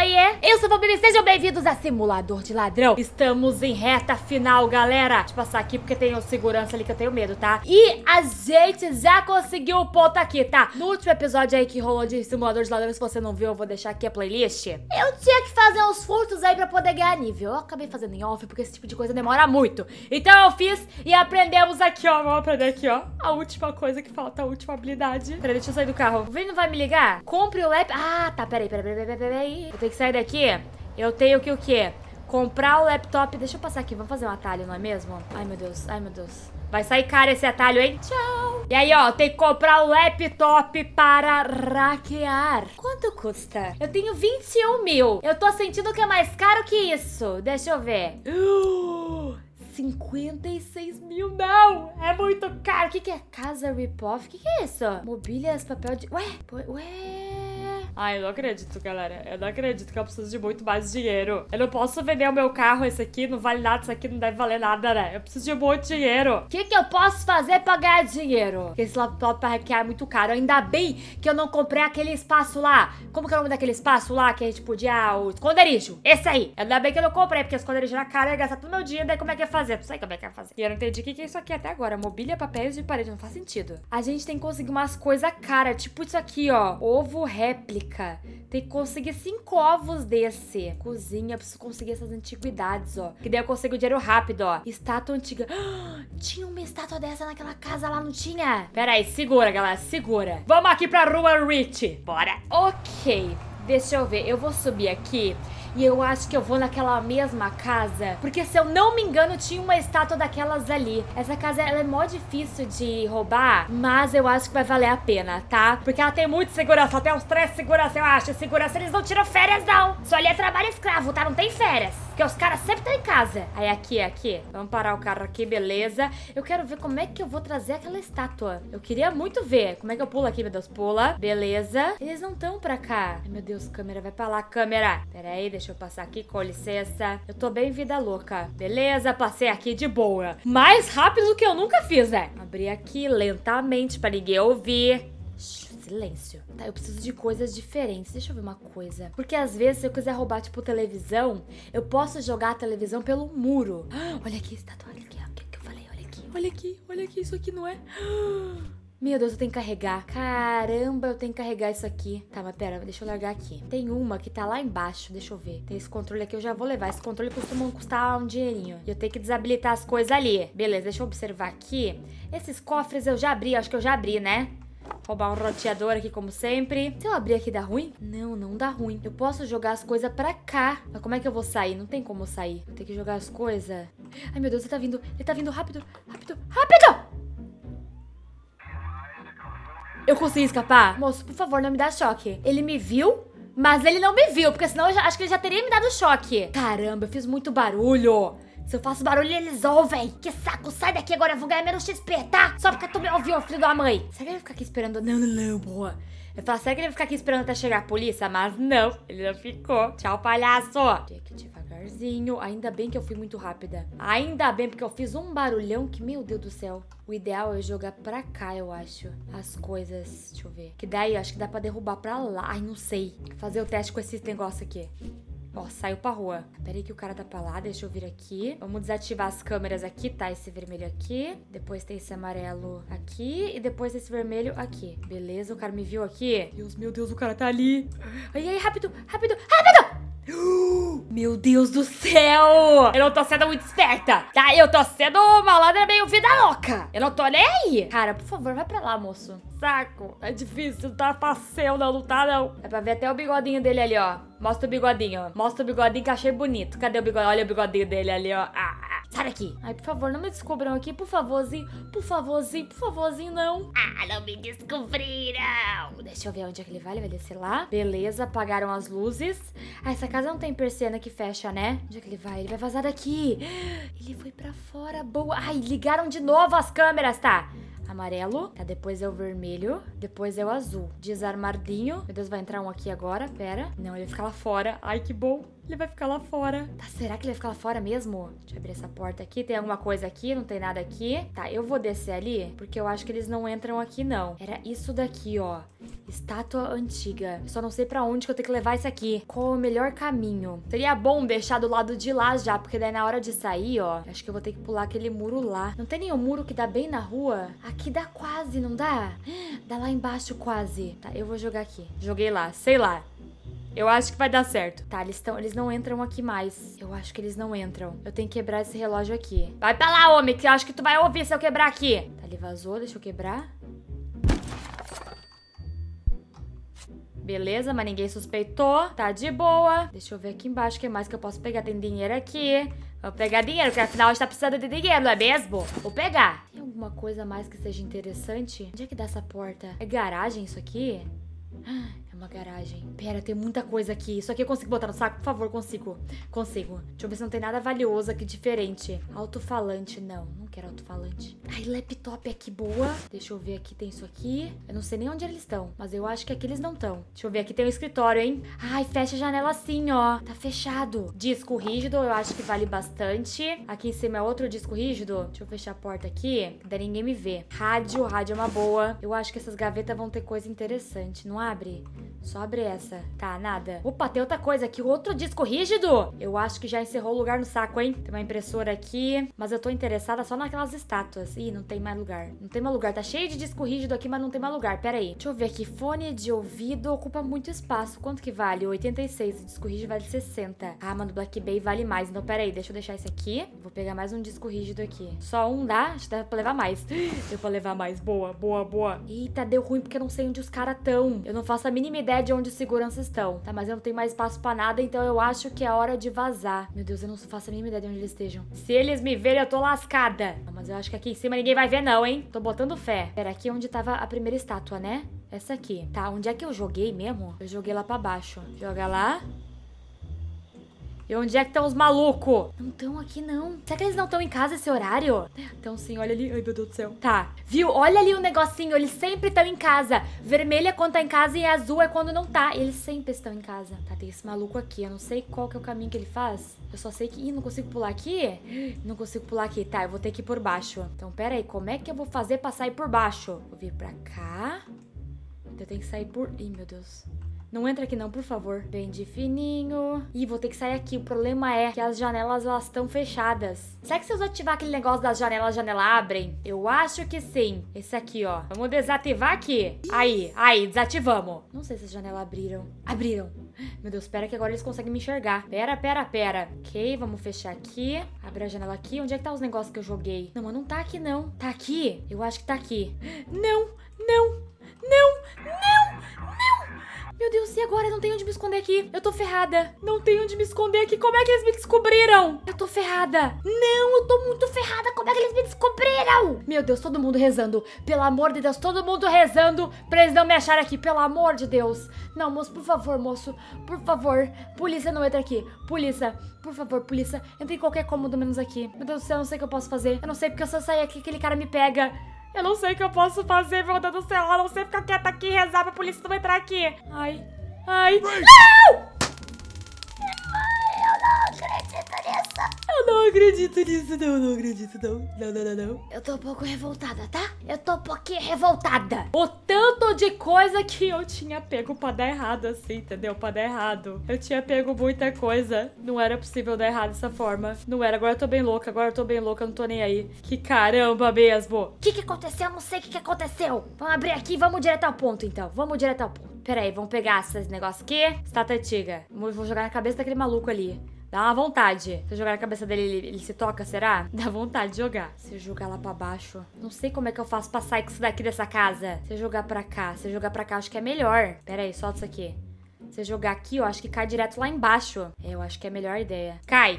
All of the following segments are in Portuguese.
Oiê, eu sou o Fabi, sejam bem-vindos a Simulador de Ladrão. Estamos em reta final, galera. Deixa eu passar aqui porque tem o segurança ali que eu tenho medo, tá? E a gente já conseguiu o ponto aqui, tá? No último episódio aí que rolou de Simulador de Ladrão, se você não viu, eu vou deixar aqui a playlist. Eu tinha que fazer uns furtos aí pra poder ganhar nível. Eu acabei fazendo em off porque esse tipo de coisa demora muito. Então eu fiz e aprendemos aqui, ó. Vamos aprender aqui, ó. A última coisa que falta, a última habilidade. Peraí, deixa eu sair do carro. O Vini não vai me ligar? Compre o app. Ah, tá, peraí, peraí, peraí, peraí. peraí. Eu tenho tem que sair daqui. Eu tenho que o quê? Comprar o laptop. Deixa eu passar aqui, vamos fazer um atalho, não é mesmo? Ai, meu Deus, ai, meu Deus. Vai sair caro esse atalho, hein? Tchau! E aí, ó, tem que comprar o laptop para hackear. Quanto custa? Eu tenho 21 mil. Eu tô sentindo que é mais caro que isso. Deixa eu ver. 56 mil, não! É muito caro. O que, que é casa Ripoff? O que, que é isso? Mobílias, papel de... Ué, ué... Ai, eu não acredito, galera. Eu não acredito que eu preciso de muito mais dinheiro. Eu não posso vender o meu carro, esse aqui não vale nada, isso aqui não deve valer nada, né? Eu preciso de muito dinheiro. O que, que eu posso fazer pra ganhar dinheiro? Porque esse laptop pra hackear é muito caro. Ainda bem que eu não comprei aquele espaço lá. Como que é o nome daquele espaço lá que a gente podia... Ah, o esconderijo. Esse aí. Ainda bem que eu não comprei, porque o esconderijo era caro, eu ia gastar todo meu dinheiro, daí como é que ia fazer? Não sei como é que ia fazer. E eu não entendi o que, que é isso aqui até agora. Mobília, papéis e parede, não faz sentido. A gente tem que conseguir umas coisas caras, tipo isso aqui, ó. Ovo réplica rica. Tem que conseguir cinco ovos desse. Cozinha, preciso conseguir essas antiguidades, ó. Que daí eu consigo dinheiro rápido, ó. Estátua antiga. tinha uma estátua dessa naquela casa lá, não tinha? Pera aí, segura, galera, segura. Vamos aqui pra rua Rich. Bora. Ok, deixa eu ver. Eu vou subir aqui e eu acho que eu vou naquela mesma casa. Porque se eu não me engano, tinha uma estátua daquelas ali. Essa casa ela é mó difícil de roubar, mas eu acho que vai valer a pena, tá? Porque ela tem muito segurança, até uns três segurança, eu acho. Segurança, eles não tiram férias, não. Só ali é trabalho escravo, tá? Não tem férias. Porque os caras sempre estão em casa. Aí aqui, aqui. Vamos parar o carro aqui, beleza. Eu quero ver como é que eu vou trazer aquela estátua. Eu queria muito ver. Como é que eu pulo aqui, meu Deus? Pula. Beleza. Eles não estão pra cá. Ai, meu Deus, câmera. Vai pra lá, câmera. Pera aí, deixa eu passar aqui, com licença. Eu tô bem vida louca. Beleza, passei aqui de boa. Mais rápido do que eu nunca fiz, né? Abri aqui lentamente pra ninguém ouvir silêncio, tá? Eu preciso de coisas diferentes. Deixa eu ver uma coisa. Porque às vezes, se eu quiser roubar, tipo, televisão, eu posso jogar a televisão pelo muro. Ah, olha aqui, estatua. olha aqui, ó. O que, que eu falei? Olha aqui, olha aqui, olha aqui, isso aqui não é. Meu Deus, eu tenho que carregar. Caramba, eu tenho que carregar isso aqui. Tá, mas pera, deixa eu largar aqui. Tem uma que tá lá embaixo, deixa eu ver. Tem esse controle aqui, eu já vou levar. Esse controle costuma custar um dinheirinho. E eu tenho que desabilitar as coisas ali. Beleza, deixa eu observar aqui. Esses cofres eu já abri, acho que eu já abri, né? roubar um roteador aqui como sempre. Se eu abrir aqui dá ruim? Não, não dá ruim. Eu posso jogar as coisas pra cá. Mas como é que eu vou sair? Não tem como eu sair. Vou ter que jogar as coisas. Ai, meu Deus, ele tá vindo. Ele tá vindo rápido, rápido, rápido! Eu consegui escapar? Moço, por favor, não me dá choque. Ele me viu, mas ele não me viu, porque senão eu já, acho que ele já teria me dado choque. Caramba, eu fiz muito barulho. Se eu faço barulho, eles ouvem. Que saco, sai daqui agora, eu vou ganhar menos XP, tá? Só porque tu me ouviu, filho da mãe. Será que ele vai ficar aqui esperando? Não, não, não, boa. Eu falo, será que ele vai ficar aqui esperando até chegar a polícia? Mas não, ele não ficou. Tchau, palhaço. Tinha que devagarzinho. Ainda bem que eu fui muito rápida. Ainda bem, porque eu fiz um barulhão que, meu Deus do céu. O ideal é jogar pra cá, eu acho. As coisas, deixa eu ver. Que daí, acho que dá pra derrubar pra lá. Ai, não sei. Fazer o teste com esses negócios aqui. Ó, saiu pra rua. Peraí que o cara tá pra lá, deixa eu vir aqui. Vamos desativar as câmeras aqui, tá? Esse vermelho aqui. Depois tem esse amarelo aqui. E depois esse vermelho aqui. Beleza, o cara me viu aqui. Deus, meu Deus, o cara tá ali. Ai, ai, rápido, rápido, rápido! Meu Deus do céu! Eu não tô sendo muito esperta, tá? Eu tô sendo malandra meio vida louca. Eu não tô nem aí. Cara, por favor, vai pra lá, moço. Saco. É difícil, não tá fácil não, não tá não. É pra ver até o bigodinho dele ali, ó. Mostra o bigodinho, ó. Mostra o bigodinho que achei bonito. Cadê o bigodinho? Olha o bigodinho dele ali, ó. Ah, ah. Sai daqui. Ai, por favor, não me descobram aqui. Por favorzinho, por favorzinho, por favorzinho, não. Ah, não me descobriram. Deixa eu ver onde é que ele vai. Ele vai descer lá. Beleza, apagaram as luzes. Ah, essa casa não tem persiana que fecha, né? Onde é que ele vai? Ele vai vazar daqui. Ele foi pra fora. Boa. Ai, ligaram de novo as câmeras, tá? amarelo, tá? Depois é o vermelho, depois é o azul. Desarmadinho. Meu Deus, vai entrar um aqui agora, pera. Não, ele fica lá fora. Ai, que bom. Ele vai ficar lá fora. Tá, será que ele vai ficar lá fora mesmo? Deixa eu abrir essa porta aqui. Tem alguma coisa aqui? Não tem nada aqui. Tá, eu vou descer ali, porque eu acho que eles não entram aqui, não. Era isso daqui, ó. Estátua antiga. Eu só não sei pra onde que eu tenho que levar isso aqui. Qual o melhor caminho? Seria bom deixar do lado de lá já, porque daí na hora de sair, ó, acho que eu vou ter que pular aquele muro lá. Não tem nenhum muro que dá bem na rua? Aqui dá quase, não dá? Dá lá embaixo quase. Tá, eu vou jogar aqui. Joguei lá, sei lá. Eu acho que vai dar certo. Tá, eles, estão, eles não entram aqui mais. Eu acho que eles não entram. Eu tenho que quebrar esse relógio aqui. Vai pra lá, homem, que eu acho que tu vai ouvir se eu quebrar aqui. Tá, ele vazou, deixa eu quebrar. Beleza, mas ninguém suspeitou. Tá de boa. Deixa eu ver aqui embaixo o que mais que eu posso pegar. Tem dinheiro aqui. Vou pegar dinheiro, porque afinal a gente tá precisando de dinheiro, não é mesmo? Vou pegar. Tem alguma coisa mais que seja interessante? Onde é que dá essa porta? É garagem isso aqui? Ah, uma garagem. Pera, tem muita coisa aqui. Isso aqui eu consigo botar no saco? Por favor, consigo. Consigo. Deixa eu ver se não tem nada valioso aqui diferente. Alto-falante, não. Não quero alto-falante. Ai, laptop aqui, boa. Deixa eu ver aqui, tem isso aqui. Eu não sei nem onde eles estão, mas eu acho que aqui eles não estão. Deixa eu ver, aqui tem um escritório, hein? Ai, fecha a janela assim, ó. Tá fechado. Disco rígido, eu acho que vale bastante. Aqui em cima é outro disco rígido. Deixa eu fechar a porta aqui, Não daí ninguém me vê. Rádio, rádio é uma boa. Eu acho que essas gavetas vão ter coisa interessante, não abre? Só abre essa. Tá, nada. Opa, tem outra coisa aqui. Outro disco rígido. Eu acho que já encerrou o lugar no saco, hein? Tem uma impressora aqui. Mas eu tô interessada só naquelas estátuas. Ih, não tem mais lugar. Não tem mais lugar. Tá cheio de disco rígido aqui, mas não tem mais lugar. Pera aí. Deixa eu ver aqui. Fone de ouvido ocupa muito espaço. Quanto que vale? 86. O disco rígido vale 60. Ah, mano, Black Bay vale mais. Então, pera aí. Deixa eu deixar esse aqui. Vou pegar mais um disco rígido aqui. Só um dá? Acho que dá pra levar mais. Deu pra levar mais. Boa, boa, boa. Eita, deu ruim porque eu não sei onde os caras estão. Eu não faço a mínima ideia ideia de onde os seguranças estão. Tá, mas eu não tenho mais espaço para nada, então eu acho que é hora de vazar. Meu Deus, eu não faço a mínima ideia de onde eles estejam. Se eles me verem, eu tô lascada. mas eu acho que aqui em cima ninguém vai ver não, hein? Tô botando fé. Pera, aqui é onde tava a primeira estátua, né? Essa aqui. Tá, onde é que eu joguei mesmo? Eu joguei lá pra baixo. Joga lá. E onde é que estão os malucos? Não estão aqui, não. Será que eles não estão em casa esse horário? Então sim, olha ali. Ai, meu Deus do céu. Tá. Viu? Olha ali o um negocinho. Eles sempre estão em casa. Vermelho é quando tá em casa e azul é quando não tá. Eles sempre estão em casa. Tá, tem esse maluco aqui. Eu não sei qual que é o caminho que ele faz. Eu só sei que... Ih, não consigo pular aqui? Não consigo pular aqui. Tá, eu vou ter que ir por baixo. Então, pera aí. Como é que eu vou fazer pra sair por baixo? Vou vir pra cá. Então, eu tenho que sair por... Ih, meu Deus. Não entra aqui não, por favor. Bem de fininho. Ih, vou ter que sair aqui. O problema é que as janelas, elas estão fechadas. Será que se eu ativar aquele negócio das janelas, a janela abrem? Eu acho que sim. Esse aqui, ó. Vamos desativar aqui. Aí, aí, desativamos. Não sei se as janelas abriram. Abriram. Meu Deus, espera que agora eles conseguem me enxergar. Pera, pera, pera. Ok, vamos fechar aqui. Abrir a janela aqui. Onde é que tá os negócios que eu joguei? Não, mas não tá aqui, não. Tá aqui? Eu acho que tá aqui. Não, não, não, não! Meu Deus, e agora? Eu não tenho onde me esconder aqui. Eu tô ferrada. Não tenho onde me esconder aqui. Como é que eles me descobriram? Eu tô ferrada. Não, eu tô muito ferrada. Como é que eles me descobriram? Meu Deus, todo mundo rezando. Pelo amor de Deus, todo mundo rezando pra eles não me acharem aqui. Pelo amor de Deus. Não, moço, por favor, moço. Por favor. Polícia, não entra aqui. Polícia, por favor, polícia. Entra em qualquer cômodo menos aqui. Meu Deus do céu, eu não sei o que eu posso fazer. Eu não sei porque se eu sair aqui, aquele cara me pega. Eu não sei o que eu posso fazer, meu Deus do céu. Eu não sei ficar quieta aqui e rezar pra polícia não entrar aqui. Ai. Ai. Não! não acredito nisso, não, não acredito, não. Não, não, não, não. Eu tô um pouco revoltada, tá? Eu tô um pouquinho revoltada. O tanto de coisa que eu tinha pego pra dar errado, assim, entendeu? Pra dar errado. Eu tinha pego muita coisa. Não era possível dar errado dessa forma. Não era. Agora eu tô bem louca, agora eu tô bem louca, não tô nem aí. Que caramba mesmo. O que que aconteceu? Eu não sei o que que aconteceu. Vamos abrir aqui e vamos direto ao ponto, então. Vamos direto ao ponto. Pera aí, vamos pegar esses negócios aqui. Estátua antiga. Vou jogar na cabeça daquele maluco ali. Dá uma vontade. Se eu jogar na cabeça dele, ele, ele, se toca, será? Dá vontade de jogar. Se eu jogar lá pra baixo, não sei como é que eu faço pra sair com isso daqui dessa casa. Se eu jogar pra cá, se eu jogar pra cá, acho que é melhor. Pera aí, solta isso aqui. Se eu jogar aqui, eu acho que cai direto lá embaixo. É, eu acho que é a melhor ideia. Cai!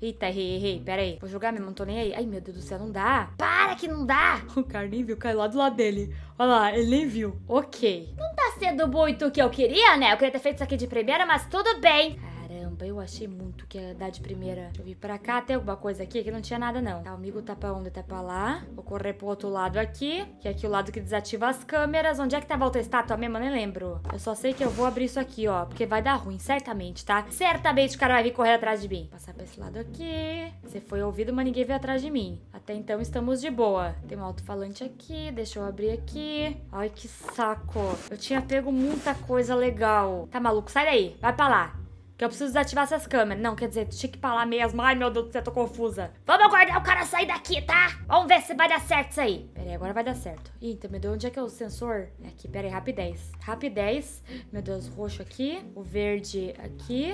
Eita, errei, errei, pera aí. Vou jogar mesmo, não tô nem aí. Ai, meu Deus do céu, não dá. Para que não dá! O cara nem viu, caiu lá do lado dele. Olha lá, ele nem viu. Ok. Não tá sendo muito o que eu queria, né? Eu queria ter feito isso aqui de primeira, mas tudo bem eu achei muito que ia dar de primeira. Deixa eu vir pra cá, tem alguma coisa aqui que não tinha nada não. Tá, o amigo tá pra onde? Tá pra lá. Vou correr pro outro lado aqui, que é aqui o lado que desativa as câmeras. Onde é que tava a estátua mesmo? Eu nem lembro. Eu só sei que eu vou abrir isso aqui, ó, porque vai dar ruim, certamente, tá? Certamente o cara vai vir correr atrás de mim. Passar pra esse lado aqui. Você foi ouvido, mas ninguém veio atrás de mim. Até então estamos de boa. Tem um alto-falante aqui, deixa eu abrir aqui. Ai, que saco. Eu tinha pego muita coisa legal. Tá maluco? Sai daí, vai pra lá. Que eu preciso desativar essas câmeras. Não, quer dizer, tinha que ir pra lá mesmo. Ai, meu Deus do céu, tô confusa. Vamos aguardar o cara sair daqui, tá? Vamos ver se vai dar certo isso aí. Pera aí, agora vai dar certo. Então, meu Deus, onde é que é o sensor? É aqui, pera aí, rapidez. Rapidez. Meu Deus, roxo aqui. O verde aqui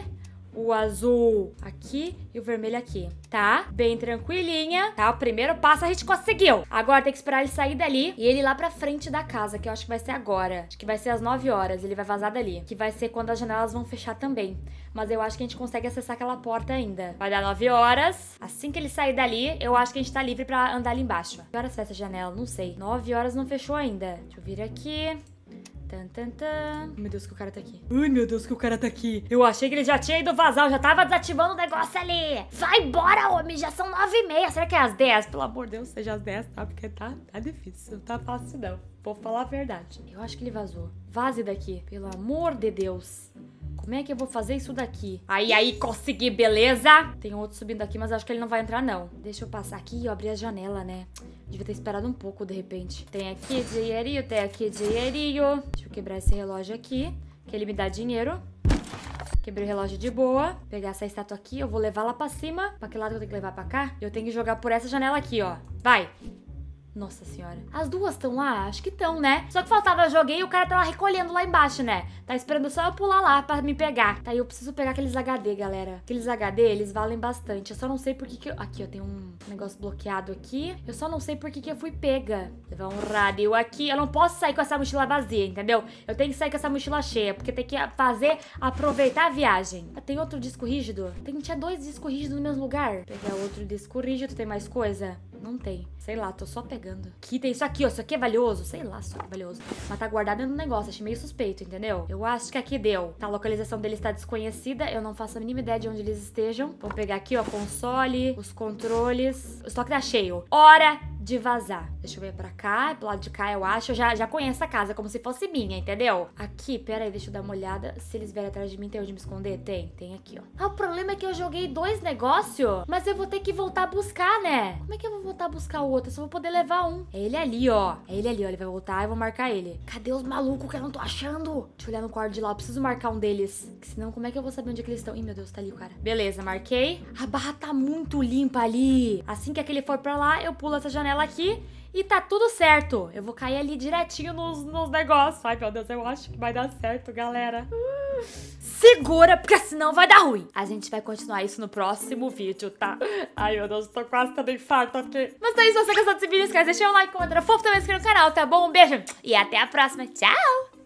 o azul aqui e o vermelho aqui, tá? Bem tranquilinha, tá? O primeiro passo a gente conseguiu. Agora tem que esperar ele sair dali e ele ir lá pra frente da casa, que eu acho que vai ser agora. Acho que vai ser às 9 horas, ele vai vazar dali. Que vai ser quando as janelas vão fechar também. Mas eu acho que a gente consegue acessar aquela porta ainda. Vai dar 9 horas. Assim que ele sair dali, eu acho que a gente tá livre pra andar ali embaixo. Que horas fecha a janela? Não sei. 9 horas não fechou ainda. Deixa eu vir aqui. Tan, tan, tan. Meu Deus, que o cara tá aqui. Ai, meu Deus, que o cara tá aqui. Eu achei que ele já tinha ido vazar. Eu já tava desativando o negócio ali. Vai embora, homem. Já são nove e meia. Será que é às dez? Pelo amor de Deus, seja às dez, tá? Porque tá, tá difícil. Não tá fácil, não. Vou falar a verdade. Eu acho que ele vazou. Vaze daqui. Pelo amor de Deus. Como é que eu vou fazer isso daqui? Aí, aí, consegui, beleza? Tem outro subindo aqui, mas acho que ele não vai entrar, não. Deixa eu passar aqui e abrir a janela, né? Devia ter esperado um pouco, de repente. Tem aqui dinheirinho, tem aqui dinheirinho. Deixa eu quebrar esse relógio aqui, que ele me dá dinheiro. Quebrei o relógio de boa. Pegar essa estátua aqui, eu vou levar lá pra cima. Pra que lado que eu tenho que levar pra cá? Eu tenho que jogar por essa janela aqui, ó. Vai! Nossa senhora. As duas estão lá? Acho que estão, né? Só que faltava joguei e o cara tá lá recolhendo lá embaixo, né? Tá esperando só eu pular lá pra me pegar. Tá, eu preciso pegar aqueles HD, galera. Aqueles HD, eles valem bastante. Eu só não sei por que que eu... Aqui, ó, tem um negócio bloqueado aqui. Eu só não sei por que que eu fui pega. Levar um rádio aqui. Eu não posso sair com essa mochila vazia, entendeu? Eu tenho que sair com essa mochila cheia, porque tem que fazer, aproveitar a viagem. Ah, tem outro disco rígido? Tem, que tinha dois discos rígidos no mesmo lugar. Vou pegar outro disco rígido, tem mais coisa? Não tem. Sei lá, tô só pegando. Aqui tem isso aqui, ó. Isso aqui é valioso. Sei lá só isso aqui é valioso. Mas tá guardado no negócio. Achei meio suspeito, entendeu? Eu acho que aqui deu. Tá, a localização dele está desconhecida. Eu não faço a mínima ideia de onde eles estejam. Vou pegar aqui, ó, console, os controles. O estoque tá cheio. Hora de vazar. Deixa eu ver pra cá, pro lado de cá, eu acho. Eu já, já conheço a casa, como se fosse minha, entendeu? Aqui, pera aí, deixa eu dar uma olhada. Se eles vierem atrás de mim, tem onde me esconder? Tem, tem aqui, ó. Ah, o problema é que eu joguei dois negócios, mas eu vou ter que voltar a buscar, né? Como é que eu vou voltar buscar o outro, eu só vou poder levar um. É ele ali, ó. É ele ali, ó. Ele vai voltar, eu vou marcar ele. Cadê os malucos que eu não tô achando? Deixa eu olhar no quarto de lá, eu preciso marcar um deles. senão, como é que eu vou saber onde é que eles estão? Ih, meu Deus, tá ali o cara. Beleza, marquei. A barra tá muito limpa ali. Assim que aquele for pra lá, eu pulo essa janela aqui e tá tudo certo. Eu vou cair ali direitinho nos, nos negócios. Ai, meu Deus, eu acho que vai dar certo, galera. Uh! Segura, porque senão vai dar ruim. A gente vai continuar isso no próximo vídeo, tá? Ai, meu Deus, tô quase tendo infarto aqui. Mas daí, então é se você gostou desse vídeo, esquece de deixar um like, comentar fofo, também se no canal, tá bom? Um beijo e até a próxima. Tchau!